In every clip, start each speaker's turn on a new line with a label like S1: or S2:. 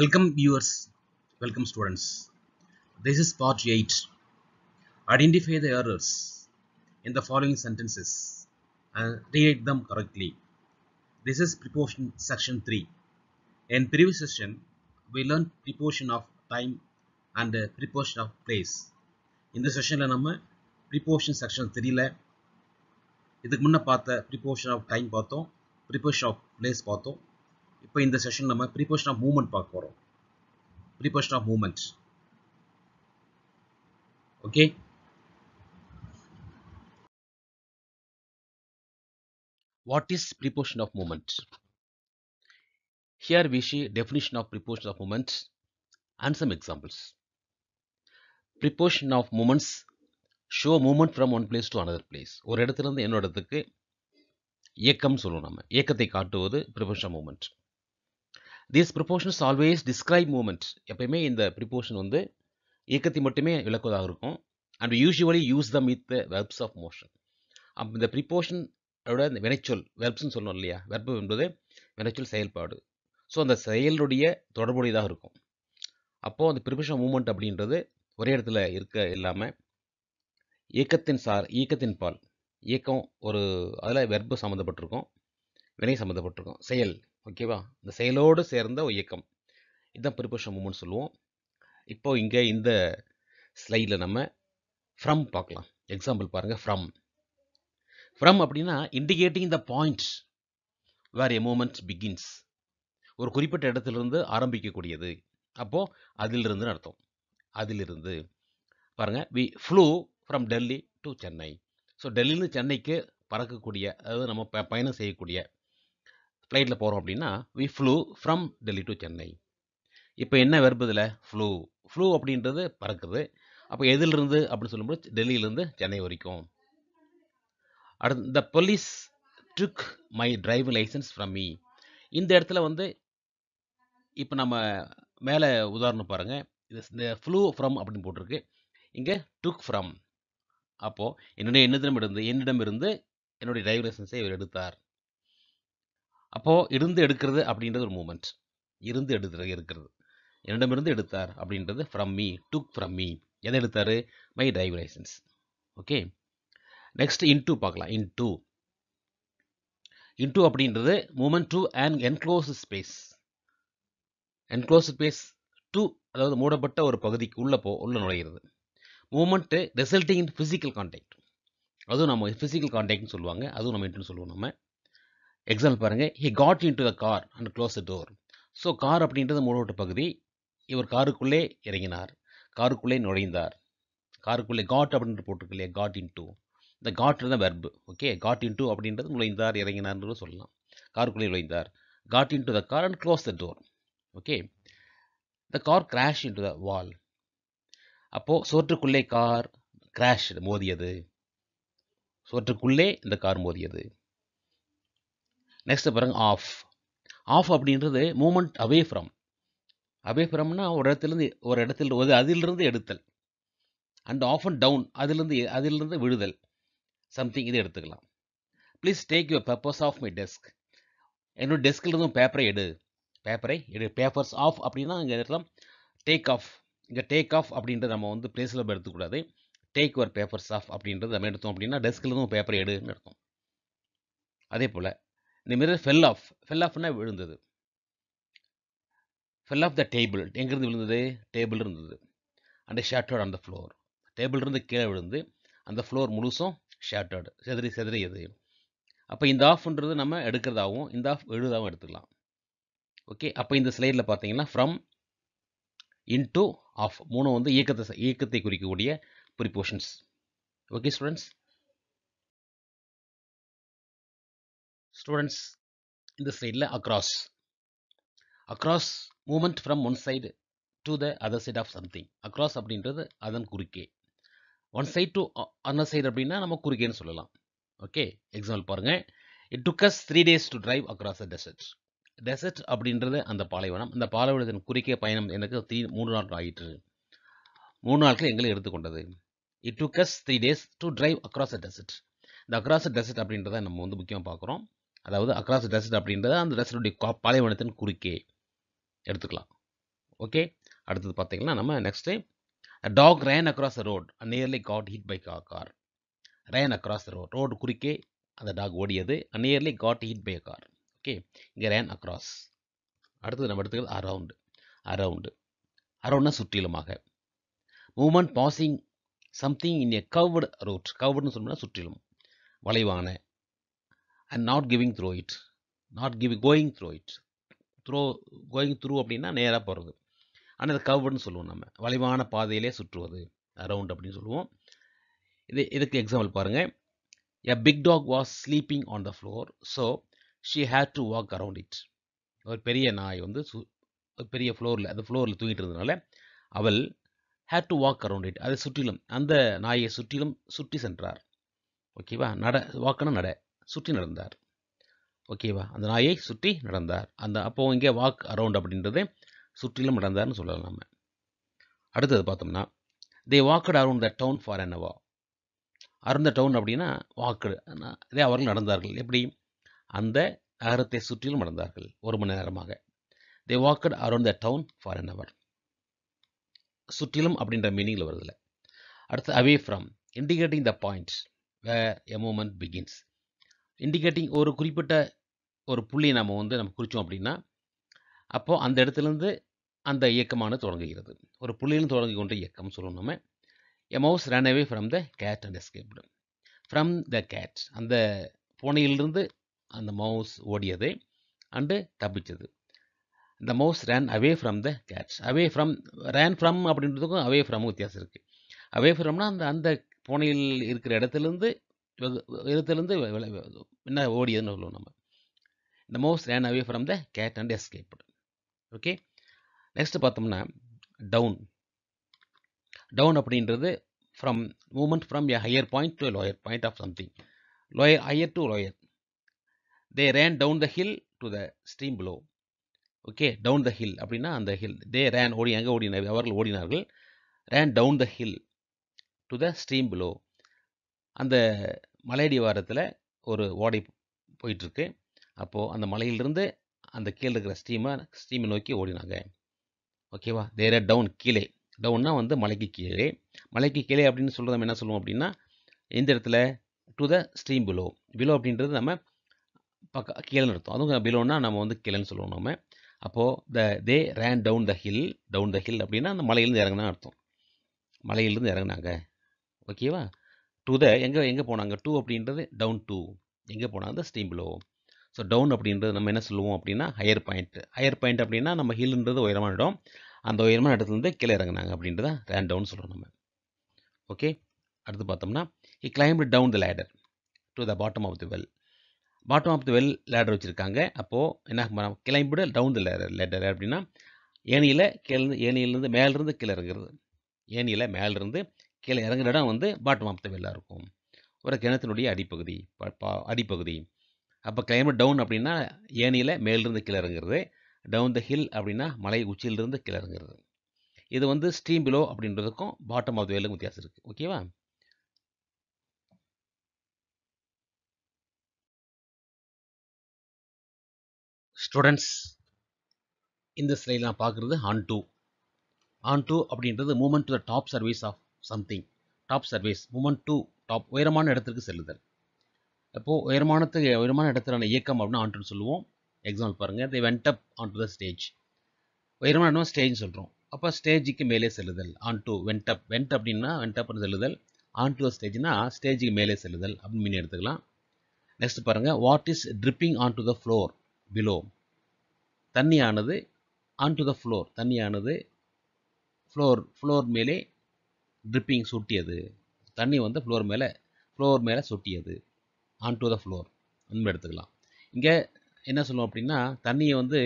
S1: Welcome viewers, welcome students. This is part 8. Identify the errors in the following sentences and rewrite them correctly. This is preposition section 3. In previous session, we learned preposition of time and preposition of place. இந்த செஷனில் நம்ம preposition section 3ல இதுக்கு முன்ன பார்த்த preposition of time பார்த்தோம் preposition of place பார்த்தோம் இப்போ இந்த செஷன் நம்ம ப்ரீபோஷன் ஆஃப் மூமெண்ட் பார்க்க போகிறோம் preposition of movement okay what is preposition of movement here we see definition of preposition of movements and some examples preposition of movements show movement from one place to another place ஒரு இடத்துலேருந்து இன்னொரு இடத்துக்கு இயக்கம்னு சொல்லுவோம் நம்ம இயக்கத்தை காட்டுவது preposition movement this prepositions always describe movement எப்பயுமே இந்த ப்ரிப்போர்ஷன் வந்து இயக்கத்தை மட்டுமே விளக்குவதாக இருக்கும் and usually use the with the verbs of motion அப்போ இந்த ப்ரிப்போஷன் இந்த வினைச்சொல் வெர்ப்ஸ்னு சொல்லணும் இல்லையா வெர்ப் என்பது வினைச்சொல் செயல்பாடு ஸோ அந்த செயலுடைய தொடர்புடையதாக இருக்கும் அப்போது அந்த ப்ரிப்போஷன் மூமெண்ட் அப்படின்றது ஒரே இடத்துல இருக்க இல்லாமல் இயக்கத்தின் சார் இயக்கத்தின் பால் இயக்கம் ஒரு அதில் வெர்பு சம்மந்தப்பட்டிருக்கும் வினை சம்மந்தப்பட்டிருக்கும் செயல் ஓகேவா இந்த செயலோடு சேர்ந்த இயக்கம் இதுதான் ப்ரிப்பரேஷன் மூமெண்ட் சொல்லுவோம் இப்போ இங்கே இந்த ஸ்லைடில் நம்ம ஃப்ரம் பார்க்கலாம் எக்ஸாம்பிள் பாருங்கள் ஃப்ரம் ஃப்ரம் அப்படின்னா indicating the point where a movement begins ஒரு குறிப்பிட்ட இடத்துலேருந்து ஆரம்பிக்கக்கூடியது அப்போது அதிலிருந்துன்னு அர்த்தம் அதிலிருந்து பாருங்கள் we flew from Delhi to Chennai so டெல்லியிலேருந்து சென்னைக்கு பறக்கக்கூடிய அதாவது நம்ம ப பயணம் செய்யக்கூடிய ஃப்ளைட்டில் போகிறோம் அப்படின்னா we flew from Delhi to Chennai இப்போ என்ன வெறுப்பு இதில் ஃப்ளூ ஃப்ளூ அப்படின்றது பறக்குது அப்போ எதிலிருந்து அப்படின்னு சொல்லும்போது டெல்லியிலேருந்து சென்னை வரைக்கும் அடுத்த the police took my driving licence from me இந்த இடத்துல வந்து இப்போ நம்ம மேலே உதாரணம் பாருங்கள் இது இந்த ஃப்ளூ ஃப்ரம் அப்படின்னு போட்டிருக்கு இங்கே டுக் ஃப்ரம் அப்போது என்னுடைய என்னிடம் இருந்து என்னிடம் இருந்து என்னுடைய டிரைவிங் லைசன்ஸை இவர் எடுத்தார் அப்போது இருந்து எடுக்கிறது அப்படின்றது ஒரு மூமெண்ட் இருந்து எடுத்து இருக்கிறது என்னிடமிருந்து எடுத்தார் அப்படின்றது from me took from me எதை எடுத்தார் my drive licence okay next into பார்க்கலாம் இன் டூ இன் டூ அப்படின்றது movement to and enclose space enclose space to அதாவது மூடப்பட்ட ஒரு பகுதிக்கு உள்ளே போ உள்ளே நுழையிறது movement resulting in physical contact அதுவும் நம்ம ஃபிசிக்கல் கான்டாக்ட்னு சொல்லுவாங்க அதுவும் நம்ம இன்ட்டுன்னு சொல்லுவோம் நம்ம எக்ஸாம்பிள் பாருங்கள் he got in to the car and close the door so car அப்படின்றது மூடோட்ட பகுதி இவர் காருக்குள்ளே இறங்கினார் காருக்குள்ளே நுழைந்தார் காருக்குள்ளே காட் அப்படின்ட்டு போட்டிருக்கு இல்லையா காட் இன் டூ இந்த காட் தான் verb okay got into அப்படின்றது நுழைந்தார் இறங்கினார்னு சொல்லலாம் காருக்குள்ளே நுழைந்தார் got in to the car and close the door okay the car crash in to the wall அப்போது சோற்றுக்குள்ளே கார் கிராஷ் மோதியது சோற்றுக்குள்ளே இந்த கார் மோதியது நெக்ஸ்ட்டு பாருங்க ஆஃப் ஆஃப் அப்படின்றது மூமெண்ட் அவே ஃப்ரம் அவே ஃப்ரம்னா ஒரு இடத்துலேருந்து ஒரு இடத்துல ஒரு அதிலிருந்து எடுத்தல் அண்ட் ஆஃப் அண்ட் டவுன் அதிலிருந்து அதிலிருந்து விழுதல் சம்திங் இது எடுத்துக்கலாம் please take your papers off my desk என்னோட டெஸ்கிலிருந்தும் பேப்பரை எடு பேப்பரை எடு பேப்பர்ஸ் ஆஃப் அப்படின்னா இங்கே எடுக்கலாம் டேக் ஆஃப் இங்கே டேக் ஆஃப் அப்படின்றத நம்ம வந்து பிளேஸில் எடுத்துக்கூடாது டேக் யுவர் பேப்பர்ஸ் ஆஃப் அப்படின்றது நம்ம எடுத்தோம் அப்படின்னா டெஸ்கிலிருந்தும் பேப்பரை எடுன்னு எடுத்தோம் அதே போல் இந்த மிரர் ஃபெல் ஆஃப் ஃபெல் ஆஃப்னா விழுந்தது ஃபெல் ஆஃப் த டேபிள் எங்கேருந்து விழுந்தது டேபிள் இருந்தது அண்ட் ஷேட்டர்ட் அந்த த ஃப்ளோர் டேபிள் இருந்து கீழே விழுந்து அந்த ஃப்ளோர் முழுசும் ஷேட்டர்டு செதறி செதறியது அப்போ இந்த ஆஃப்ன்றது நம்ம எடுக்கிறதாகவும் இந்த ஆஃப் எழுதாகவும் எடுத்துக்கலாம் ஓகே அப்போ இந்த ஸ்லைடில் பார்த்தீங்கன்னா ஃப்ரம் இன்டூ ஆஃப் மூணு வந்து இயக்கத்தை இயக்கத்தை குறிக்கக்கூடிய prepositions okay students students in the side across across movement from one side to the other side of something across அப்படின்றது அதன் குறுக்கே one side to another side அப்படின்னா நம்ம குறுக்கேன்னு சொல்லலாம் ஓகே எக்ஸாம்பிள் பாருங்க it took us three days to drive across a desert desert அப்படின்றது அந்த பாலைவனம் அந்த பாலைவனத்தின் குறுக்கே பயணம் எனக்கு த்ரீ மூணு நாள் ஆகிட்டு மூணு நாட்கள் எங்களை எடுத்துக்கொண்டது it took us three days to drive across a desert இந்த அக்ராஸ் அ டெசர்ட் அப்படின்றத நம்ம வந்து முக்கியமாக பார்க்குறோம் அதாவது அக்ராஸ் டெசர்ட் அப்படின்றத அந்த டெசர்டுடைய பாலைவனத்தின் குறுக்கே எடுத்துக்கலாம் ஓகே அடுத்தது பார்த்தீங்கன்னா நம்ம next dog ran across the road nearly got hit by கா car ran across the road road குறுக்கே அந்த டாக் ஓடியது nearly got hit by car okay இங்கே ரேன் அக்ராஸ் அடுத்தது நம்ம எடுத்துக்கிறது அரவுண்டு அரவுண்டு அரவுண்ட்னா சுற்றிலுமாக movement passing something in a curved road கவ்டுன்னு சொல்லணும்னா சுற்றிலும் வளைவான and not going through it not கிவி going through it through going through அப்படின்னா நேராக போகிறது ஆனால் இது கவுன்னு சொல்லுவோம் நம்ம வலிவான பாதையிலே சுற்றுவது அரவுண்ட் அப்படின்னு சொல்லுவோம் இது இதுக்கு எக்ஸாம்பிள் பாருங்கள் a big dog was sleeping on the floor so she had to walk around it ஒரு பெரிய நாய் வந்து சு ஒரு பெரிய ஃப்ளோரில் அந்த ஃப்ளோரில் தூங்கிட்டு இருந்ததுனால அவள் had to walk around it அதை சுற்றிலும் அந்த நாயை சுற்றிலும் சுற்றி சென்றார் ஓகேவா நட வாக்குன்னு நட சுற்றி நடந்தார் ஓகேவா அந்த நாயை சுற்றி நடந்தார் அந்த அப்போது இங்கே வாக் அரவுண்ட் அப்படின்றது சுற்றிலும் நடந்தார்னு சொல்லலாம் நம்ம அடுத்தது பார்த்தோம்னா they walked around the town for என்னவா அருந்த டவுன் அப்படின்னா வாக்குடு இதே அவர்கள் நடந்தார்கள் எப்படி அந்த நகரத்தை சுற்றிலும் நடந்தார்கள் ஒரு மணி நேரமாக they walked around the town for an hour சுற்றிலும் அப்படின்ற மீனிங்கில் வருதில்ல அடுத்து away from indicating the points where a movement begins indicating ஒரு குறிப்பிட்ட ஒரு புள்ளி நம்ம வந்து நம்ம குறித்தோம் அப்படின்னா அப்போது அந்த இடத்துலேருந்து அந்த இயக்கமானது தொடங்குகிறது ஒரு புள்ளியிலும் தொடங்கி கொண்ட இயக்கம் சொல்லணும் நம்ம a mouse run away from the cat and escaped from the cat அந்த பூனையிலிருந்து அந்த மவுஸ் ஓடியது அண்டு தப்பிச்சது the mouse ran away from the cat away from ran from அப்படின்றதுக்கும் அவே ஃப்ரம் வித்தியாசம் இருக்குது அவே ஃப்ரம்னா அந்த அந்த பூனையில் இருக்கிற இடத்துலேருந்து இடத்துலேருந்து என்ன ஓடியதுன்னு சொல்லுவோம் நம்ம இந்த mouse ran away from the cat and escape okay next பார்த்தோம்னா டவுன் டவுன் அப்படின்றது from movement from a higher point to lower point of something lower higher to lower they ran down the hill to the stream below okay down the hill அப்படின்னா அந்த hill தே ரேன் ஓடி அங்கே ஓடினார் அவர்கள் ஓடினார்கள் ran down the hill to the stream below அந்த மலையடி வாரத்தில் ஒரு ஓடை போயிட்டுருக்கு அப்போது அந்த மலையிலிருந்து அந்த கீழே இருக்கிற ஸ்டீமை ஸ்டீமை நோக்கி ஓடினாங்க ஓகேவா தேர் டவுன் கீழே டவுன்னா வந்து மலைக்கு கீழே மலைக்கு கீழே அப்படின்னு சொல்கிறது நம்ம என்ன சொல்லுவோம் அப்படின்னா இந்த இடத்துல to the stream below below அப்படின்றது நம்ம பக்க கீழே நடத்தும் அதுவும் பிலோன்னா நம்ம வந்து கீழேன்னு சொல்லுவோம் நம்ம அப்போது the they ran down the hill down the hill அப்படின்னா அந்த மலையிலேருந்து இறங்கினா அர்த்தம் மலையிலேருந்து இறங்கினாங்க ஓகேவா டு த எங்கே எங்கே போனாங்க டூ அப்படின்றது டவுன் டூ எங்கே போனாங்க அந்த ஸ்டீம் பிலோ ஸோ டவுன் அப்படின்றது நம்ம என்ன சொல்லுவோம் அப்படின்னா ஹையர் பாயிண்ட் ஹையர் பாயிண்ட் அப்படின்னா நம்ம ஹில்ன்றது உயரமான இடம் அந்த உயரமான இடத்துலேருந்து கீழே இறங்கினாங்க அப்படின்றத ரேண்ட் டவுன் சொல்கிறோம் நம்ம ஓகே அடுத்து பார்த்தோம்னா he climb down the ladder to the bottom of the well bottom of the well ladder வச்சுருக்காங்க அப்போது என்ன climbed down the ladder ladder அப்படின்னா ஏனியில் கீழே ஏனியிலேருந்து மேலேருந்து கீழே இறங்குறது ஏனியில் மேலேருந்து கீழே இறங்குற இடம் வந்து பாட்டம் ஆஃப் த வெல்லாக இருக்கும் ஒரு கிணத்தினுடைய அடிப்பகுதி அடிப்பகுதி அப்போ கிளைமேட் டவுன் அப்படின்னா ஏனியில் மேலிருந்து கீழே இறங்குறது டவுன் த ஹில் அப்படின்னா மலை உச்சியிலிருந்து கீழே இறங்குறது இது வந்து ஸ்டீம் பிலோ அப்படின்றதுக்கும் பாட்டம் ஆஃப் த வெல்லுக்கும் வித்தியாசம் இருக்குது ஓகேவா ஸ்டூடெண்ட்ஸ் இந்த ஸ்லைடில் நான் பார்க்குறது ஆன் டூ ஆன் டூ அப்படின்றது movement to the top surface of something top surface உமன் டூ டாப் உயரமான இடத்திற்கு செல்லுதல் அப்போது உயரமானத்துக்கு உயரமான இடத்துலான இயக்கம் அப்படின்னு ஆண்டுன்னு சொல்லுவோம் எக்ஸாம்பிள் பாருங்கள் the went up on to the stage உயரமான இடம் ஸ்டேஜ்னு சொல்கிறோம் அப்போ ஸ்டேஜுக்கு மேலே செல்லுதல் onto went up up went அப்படின்னா வென்டப்னு செல்லுதல் ஆன் டு ஸ்டேஜ்னா ஸ்டேஜுக்கு மேலே செல்லுதல் அப்படின்னு மீன் எடுத்துக்கலாம் நெக்ஸ்ட் பாருங்கள் what is dripping on to the floor below தண்ணியானது ஆன் டு த ஃப்ளோர் தண்ணியானது ஃப்ளோர் ஃப்ளோர் மேலே ட்ரிப்பிங் சுட்டியது தண்ணி வந்து ஃப்ளோர் மேலே ஃப்ளோர் மேலே சுட்டியது ஆன் டு த ஃப்ளோர் நம்ம எடுத்துக்கலாம் இங்கே என்ன சொல்லுவோம் அப்படின்னா தண்ணியை வந்து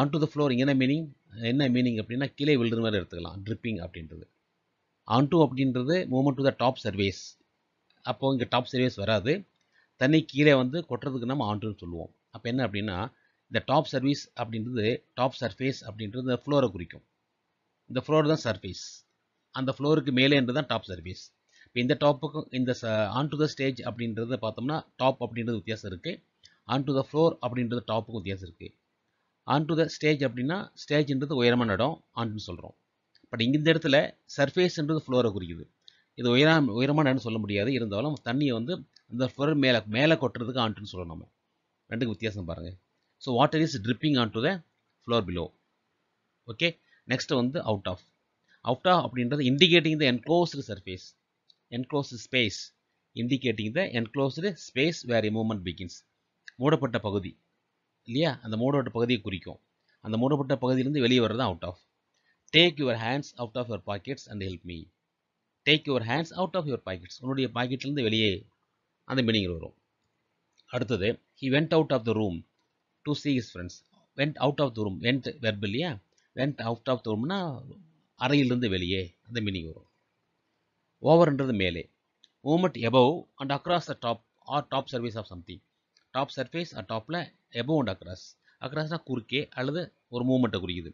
S1: ஆன் டு த ஃப்ளோர் என்ன மீனிங் என்ன மீனிங் அப்படின்னா கீழே விழுற மாதிரி எடுத்துக்கலாம் ட்ரிப்பிங் அப்படின்றது ஆன் டு அப்படின்றது movement to the top surface அப்போது இங்கே டாப் சர்வீஸ் வராது தண்ணி கீழே வந்து கொட்டுறதுக்கு நம்ம ஆன்டுன்னு சொல்லுவோம் அப்போ என்ன அப்படின்னா இந்த டாப் சர்வீஸ் அப்படின்றது டாப் சர்ஃபேஸ் அப்படின்றது இந்த ஃப்ளோரை குறிக்கும் இந்த ஃப்ளோர் தான் சர்ஃபேஸ் அந்த ஃப்ளோருக்கு மேலேன்றது தான் டாப் சர்வீஸ் இப்போ இந்த டாப்புக்கும் இந்த ஆன் டு த ஸ்டேஜ் அப்படின்றத பார்த்தோம்னா டாப் அப்படின்றது வித்தியாசம் இருக்குது ஆன் டு த ஃப்ளோர் அப்படின்றது டாப்புக்கும் வித்தியாசம் இருக்குது ஆன் டு த ஸ்டேஜ் அப்படின்னா ஸ்டேஜ்ன்றது உயரமான இடம் ஆன்ட்டுன்னு சொல்கிறோம் பட் இந்த இடத்துல சர்ஃபேஸ்ன்றது ஃப்ளோரை குறிக்குது இது உயரம் உயரமான இடம்னு சொல்ல முடியாது இருந்தாலும் தண்ணியை வந்து அந்த ஃப்ளோர் மேலே மேலே கொட்டுறதுக்கு ஆன்ட்டுன்னு சொல்லணும் நம்ம ரெண்டுக்கு வித்தியாசம் பாருங்கள் so water is dripping on to the floor below okay next வந்து அவுட் ஆஃப் அவுட்டா அப்படின்றது indicating the enclosed surface enclosed space indicating the enclosed space where movement begins மூடப்பட்ட பகுதி இல்லையா அந்த மூடப்பட்ட பகுதியை குறிக்கும் அந்த மூடப்பட்ட பகுதியிலேருந்து வெளியே வர்றது out of take your hands out of your pockets and help me take your hands out of your pockets உன்னுடைய பாக்கெட்லேருந்து வெளியே அந்த மீனிங் வரும் அடுத்தது he went out of the room to see his friends went out of the room went verb இல்லையா went out of the ரூம்னா அறையிலிருந்து வெளியே அந்த மீனிங் வரும் ஓவர்ன்றது மேலே movement above and across the top or top surface of something top surface and டாப்பில் above and across அக்ராஸ்னால் குறுக்கே அல்லது ஒரு மூமெண்ட்டை குறிக்குது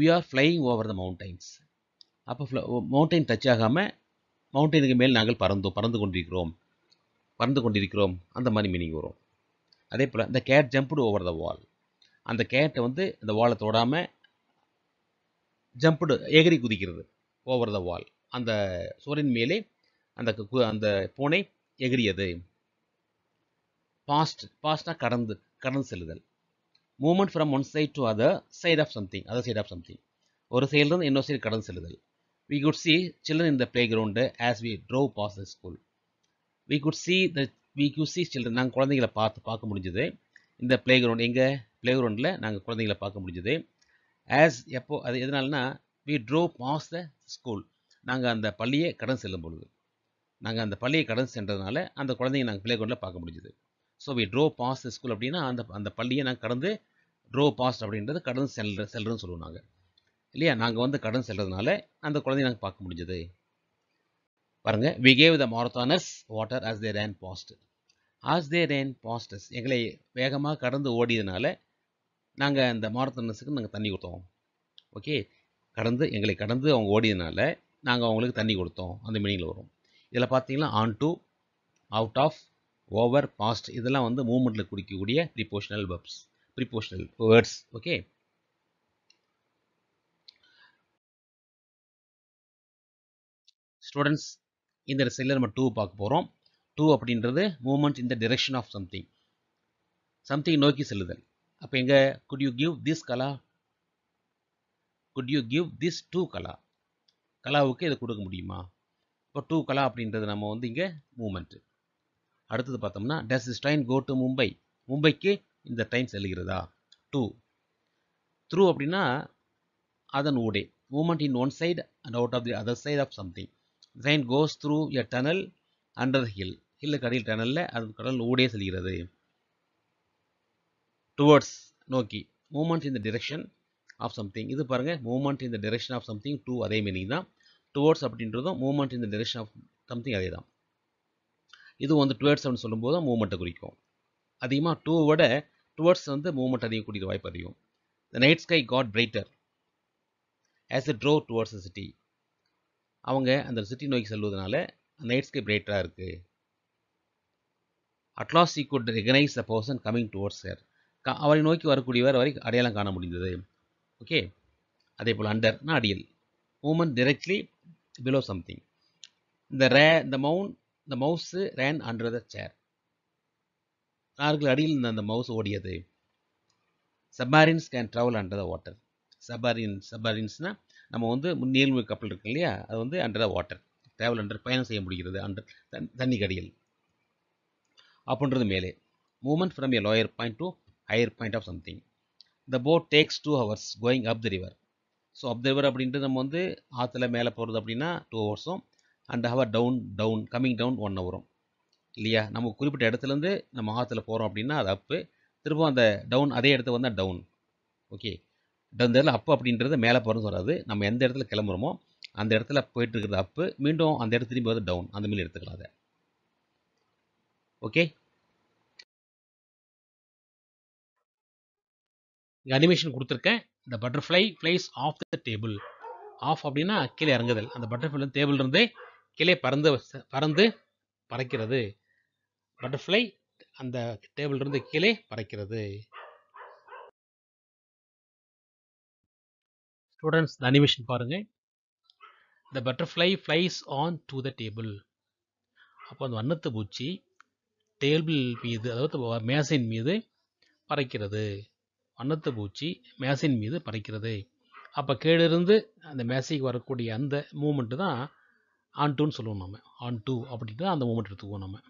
S1: we are flying over the mountains அப்போ மவுண்டைன் டச் ஆகாமல் மவுண்டைனுக்கு மேல் நாங்கள் பறந்தோம் பறந்து கொண்டிருக்கிறோம் பறந்து கொண்டிருக்கிறோம் அந்த மாதிரி மீனிங் வரும் அதே போல் இந்த cat jumped over the wall அந்த கேட்டை வந்து இந்த வாலை தொடாமல் ஜம்ப்டு எகிரி குதிக்கிறது ஓவர் த வால் அந்த சுவரின் மேலே அந்த அந்த பூனை எகிரியது பாஸ்ட் பாஸ்டாக கடந்து கடந்து செல்லுதல் movement from one side to other side of something other side of something ஒரு சைட்லேருந்து இன்னொரு சைடு கடந்து செல்லுதல் we குட் see children இந்த playground as we drove past the school we could see the we could see children நாங்கள் குழந்தைங்களை பார்த்து பார்க்க முடிஞ்சது இந்த பிளே கிரவுண்ட் எங்கள் பிளே கிரவுண்டில் நாங்கள் குழந்தைங்களை பார்க்க முடிஞ்சது ஆஸ் எப்போ அது எதனால்னா we drove past the school நாங்கள் அந்த பள்ளியை கடன் செல்லும் பொழுது நாங்கள் அந்த பள்ளியை கடன் சென்றதுனால அந்த குழந்தைங்க நாங்கள் பிளே கிரவுண்டில் பார்க்க முடிஞ்சது so we drove past the school அப்படின்னா அந்த அந்த பள்ளியை நாங்கள் கடந்து ட்ரோ பாஸ்ட் அப்படின்றது கடன் செல் செல்றன்னு சொல்லுவோம் நாங்கள் இல்லையா நாங்கள் வந்து கடன் செல்றதுனால அந்த குழந்தைய நாங்கள் பார்க்க முடிஞ்சது பாருங்கள் we gave the marathoners water as they ran past as they ran past us எங்களை வேகமாக கடந்து ஓடியதுனால நாங்கள் இந்த மாரத்தனஸுக்கு நாங்கள் தண்ணி கொடுத்தோம் ஓகே கடந்து எங்களை கடந்து அவங்க ஓடியதுனால நாங்கள் அவங்களுக்கு தண்ணி கொடுத்தோம் அந்த மீனிங்கில் வரும் இதில் பார்த்தீங்கன்னா onto out of over past இதெல்லாம் வந்து மூமெண்ட்டில் குடிக்கக்கூடிய prepositional verbs prepositional words okay students இந்த செல்லர் நம்ம டூ பார்க்க போகிறோம் டூ அப்படின்றது மூமெண்ட் இந்த டிரெக்ஷன் ஆஃப் சம்திங் சம்திங் நோக்கி செல்லுதல் அப்போ எங்கே could you give this Kala could you give this to Kala கலாவுக்கு இதை கொடுக்க முடியுமா இப்போ டூ கலா அப்படின்றது நம்ம வந்து இங்கே மூமெண்ட்டு அடுத்தது பார்த்தோம்னா does this train go to Mumbai மும்பைக்கு இந்த ட்ரெயின் செல்கிறதா டூ த்ரூ அப்படின்னா அதன் ஊடே movement in one side and out of the other side of something train goes through a tunnel under hill hill கடையில் டனலில் அது கடல் ஊடே செல்கிறது டுவர்ட்ஸ் நோக்கி movement in direction of something இது பாருங்கள் மூமெண்ட் இந்த டிரெக்ஷன் ஆஃப் சம்திங் டூ அதே மீனிங் தான் டுவர்ட்ஸ் அப்படின்றதும் மூமெண்ட் இந்த டிரெக்ஷன் ஆஃப் சம்திங் அதே தான் இது வந்து டுவர்ட்ஸ் அப்படின்னு சொல்லும்போது தான் குறிக்கும் அதிகமாக டூ விட டுவர்ட்ஸ் வந்து மூமெண்ட் அதிகம் கூடிய வாய்ப்பு அதிகம் the night sky got brighter as a drove towards the city அவங்க அந்த சிட்டி நோக்கி செல்வதனால நைட் ஸ்கை பிரைட்டராக இருக்குது at last he could recognise the person coming towards her அவரை நோக்கி வரக்கூடியவர் அவரை அடையாளம் காண முடிந்தது ஓகே அதே போல் அண்டர்னா அடியில் மூமெண்ட் டிரெக்ட்லி பிலோ சம்திங் இந்த ரே இந்த மவுன் இந்த மவுஸு ரேன் அண்டர் த சேர் நார்கள் அடியில் அந்த மவுஸ் ஓடியது submarines can travel under the water submarine சப்மாரின்ஸ்னா நம்ம வந்து நீர்மூழ்கி கப்பல் இருக்கு இல்லையா அது வந்து under the water travel under பயணம் செய்ய முடிகிறது அண்டர் தண்ணி கடியில் அப்படின்றது மேலே movement from a lower point to higher point of something the boat takes two hours going up the river so up the river அப்படின்ட்டு நம்ம வந்து ஆற்றுல மேலே போகிறது அப்படின்னா டூ ஹவர்ஸும் and hour down down coming down one ஹவரும் இல்லையா நம்ம குறிப்பிட்ட இடத்துலேருந்து நம்ம ஆற்றுல போகிறோம் அப்படின்னா அது அப்பு திரும்ப அந்த டவுன் அதே இடத்துக்கு வந்தால் டவுன் ஓகே டவுன் இடத்துல அப்பு அப்படின்றது மேலே போகிறது சொல்கிறது நம்ம எந்த இடத்துல கிளம்புறோமோ அந்த இடத்துல போயிட்டு இருக்கிறது அப்பு மீண்டும் அந்த இடத்துல திரும்பி வந்து டவுன் அந்த மாதிரி எடுத்துக்கலாம் அதை ஓகே இங்கே அனிமேஷன் கொடுத்துருக்கேன் இந்த butterfly flies off the table off அப்படின்னா கீழே இறங்குதல் அந்த பட்டர்ஃப்ளை டேபிள் இருந்து கீழே பறந்து பறந்து பறக்கிறது பட்டர்ஃப்ளை அந்த டேபிள் இருந்து கீழே பறக்கிறது ஸ்டூடெண்ட்ஸ் இந்த அனிமேஷன் பாருங்கள் the butterfly flies on to the table அப்போ அந்த வண்ணத்து பூச்சி டேபிள் மீது அதாவது மேசின் மீது பறக்கிறது வண்ணத்து பூச்சி மேசின் மீது பறக்கிறது அப்போ கீழிருந்து அந்த மேசைக்கு வரக்கூடிய அந்த மூமெண்ட்டு தான் ஆன் டூன்னு சொல்லுவோம் நம்ம ஆன் டூ அப்படின்ட்டு தான் அந்த மூமெண்ட் எடுத்துக்குவோம் நம்ம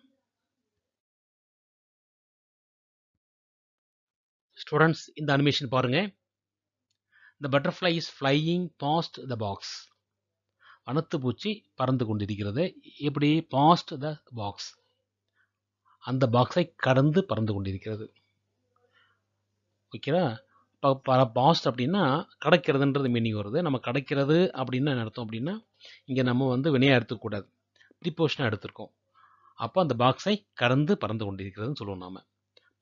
S1: ஸ்டூடெண்ட்ஸ் இந்த அனிமேஷன் பாருங்கள் the butterfly is flying past the box வனத்து பூச்சி பறந்து கொண்டிருக்கிறது எப்படி பாஸ்ட் த பாக்ஸ் அந்த பாக்ஸை கடந்து பறந்து கொண்டிருக்கிறது ஓகேவா இப்போ பாஸ்ட் அப்படின்னா கிடைக்கிறதுன்றது மீனிங் வருது நம்ம கிடைக்கிறது அப்படின்னு என்ன அர்த்தம் அப்படின்னா இங்கே நம்ம வந்து வினையாக எடுத்துக்கூடாது ப்ரிப்போஷனாக எடுத்திருக்கோம் அப்போ அந்த பாக்ஸை கடந்து பறந்து கொண்டிருக்கிறதுன்னு சொல்லுவோம் நாம்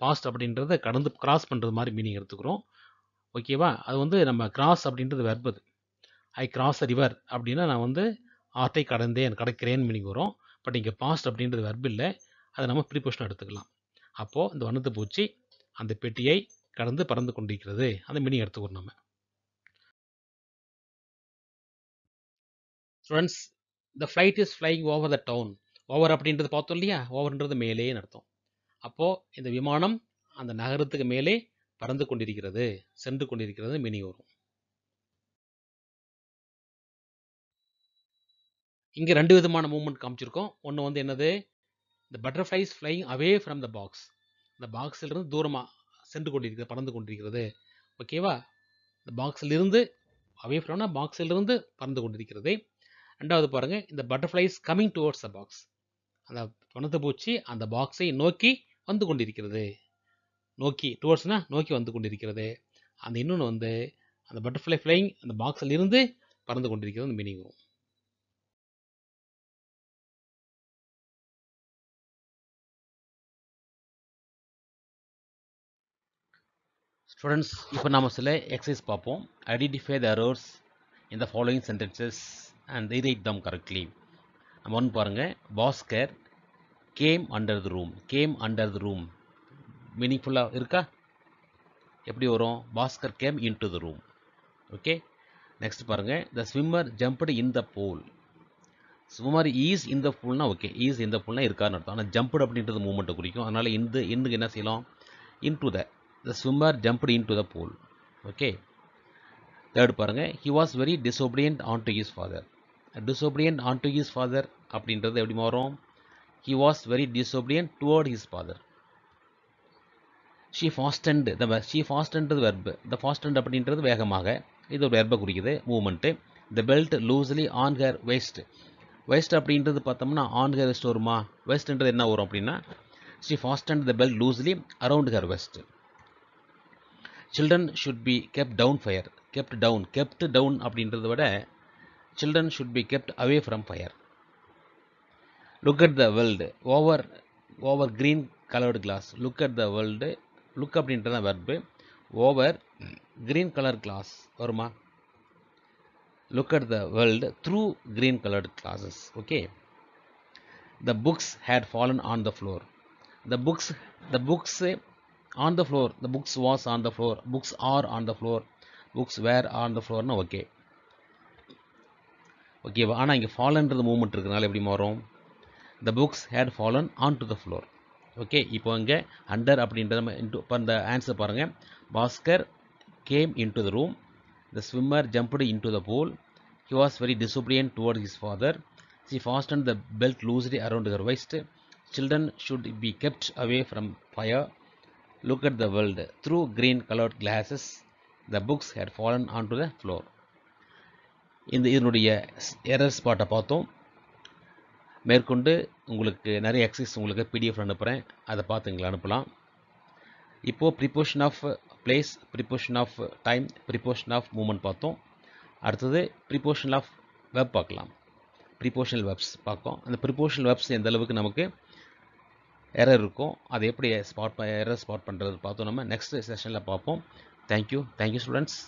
S1: பாஸ்ட் அப்படின்றத கடந்து கிராஸ் பண்ணுறது மாதிரி மீனிங் எடுத்துக்கிறோம் ஓகேவா அது வந்து நம்ம கிராஸ் அப்படின்றது வெர்பது ஐ கிராஸ் அ ரிவர் அப்படின்னா நான் வந்து கடந்தே கடந்தேன் கிடைக்கிறேன்னு மீனிங் வரும் பட் இங்கே பாஸ்ட் அப்படின்றது வெர்பு இல்லை அதை நம்ம ப்ரிப்போஷனாக எடுத்துக்கலாம் அப்போது இந்த வண்ணத்து பூச்சி அந்த பெட்டியை கடந்து பறந்து கொண்டிருக்கிறது அந்த மீனிங் எடுத்துக்கணும் நம்ம friends the flight is flying over the town over அப்படின்றது பார்த்தோம் இல்லையா ஓவர்ன்றது மேலே அர்த்தம் அப்போது இந்த விமானம் அந்த நகரத்துக்கு மேலே பறந்து கொண்டிருக்கிறது சென்று கொண்டிருக்கிறது மீனிங் வரும் இங்கே ரெண்டு விதமான மூமெண்ட் காமிச்சிருக்கோம் ஒன்று வந்து என்னது இந்த butterflies flying away from the box இந்த பாக்ஸிலிருந்து தூரமாக சென்று கொண்டிருக்கிறது பறந்து கொண்டிருக்கிறது ஓகேவா இந்த பாக்ஸிலிருந்து அவே ஃப்ரம்னா பாக்ஸிலிருந்து பறந்து கொண்டிருக்கிறது ரெண்டாவது பாருங்கள் இந்த butterflies coming towards the box அந்த பணத்தை பூச்சி அந்த பாக்ஸை நோக்கி வந்து கொண்டிருக்கிறது நோக்கி டுவர்ட்ஸ்னா நோக்கி வந்து கொண்டிருக்கிறது அந்த இன்னொன்று வந்து அந்த பட்டர்ஃப்ளை ஃப்ளைங் அந்த பாக்ஸில் இருந்து பறந்து கொண்டிருக்கிறது மீனிங் வரும் ஸ்டூடெண்ட்ஸ் இப்போ நம்ம சில எக்ஸசைஸ் பார்ப்போம் ஐடென்டிஃபை த அரோர்ஸ் இந்த following sentences and the write them correctly நம்ம ஒன்று பாருங்கள் Bhaskar came under the room came under the room மீனிங்ஃபுல்லாக இருக்கா எப்படி வரும் Bhaskar came in to the room okay next பாருங்கள் the swimmer jumped in the pool swimmer is இந்த பூல்னா ஓகே ஈஸ் இந்த பூல்னா இருக்கான்னு அர்த்தம் ஆனால் ஜம்ப்டு அப்படின்றது மூமெண்ட்டை குறிக்கும் அதனால் இந்த இன்னுக்கு என்ன செய்யலாம் in to the the swimmer jumped into the pool okay third பாருங்கள் he was very disobedient on to his father disobedient on to his father அப்படின்றது எப்படி மாறும் he was very disobedient toward his father she fastened the she ஃபாஸ்டன்றது verb the fastened அப்படின்றது வேகமாக இது ஒரு வெர்பை குறிக்குது movement the belt loosely on her waist waist அப்படின்றது பார்த்தோம்னா ஆன் ஹர் வெஸ்ட் வருமா வேஸ்ட்ன்றது என்ன வரும் அப்படின்னா she fastened the belt loosely around her waist children should be kept down fire kept down kept down அப்படின்றத விட children should be kept away from fire look at the world over over green coloured glass look at the world look அப்படின்றத verb over green colour glass வருமா look at the world through green coloured glasses okay the books had fallen on the floor the books the books on the floor the books was on the floor books are on the floor books were on the ஃப்ளோர்னா okay ஓகேவா ஆனால் இங்கே ஃபாலன்ற movement இருக்கிறனால எப்படி மாறும் the books had fallen on to the floor okay இப்போ இங்கே அண்டர் அப்படின்றத இன்ட்டு இப்போ இந்த ஆன்சர் பாருங்கள் Bhaskar came in to the room the swimmer jumped in to the pool he was very disobedient toward his father she fast and the belt loosely around her waist children should be kept away from fire look at the world through green colored glasses the books had fallen onto the floor இந்த இதனுடைய error ஸ்பாட்டை பார்த்தோம் மேற்கொண்டு உங்களுக்கு நிறைய exercise உங்களுக்கு PDF அனுப்புகிறேன் அதை பார்த்து எங்களை அனுப்பலாம் இப்போது preposition of place preposition of time preposition of movement பார்த்தோம் அடுத்தது ப்ரிப்போஷன் ஆஃப் வெப் பார்க்கலாம் ப்ரிப்போஷனல் வெப்ஸ் பார்க்கும் அந்த ப்ரிப்போஷனல் வெப்ஸ் எந்த அளவுக்கு நமக்கு எரர் இருக்கும் அதை எப்படி ஸ்பாட் எரர் ஸ்பாட் பண்ணுறது பார்த்தோம் நம்ம நெக்ஸ்ட் செஷனில் பார்ப்போம் தேங்க்யூ தேங்க்யூ ஸ்டூடெண்ட்ஸ்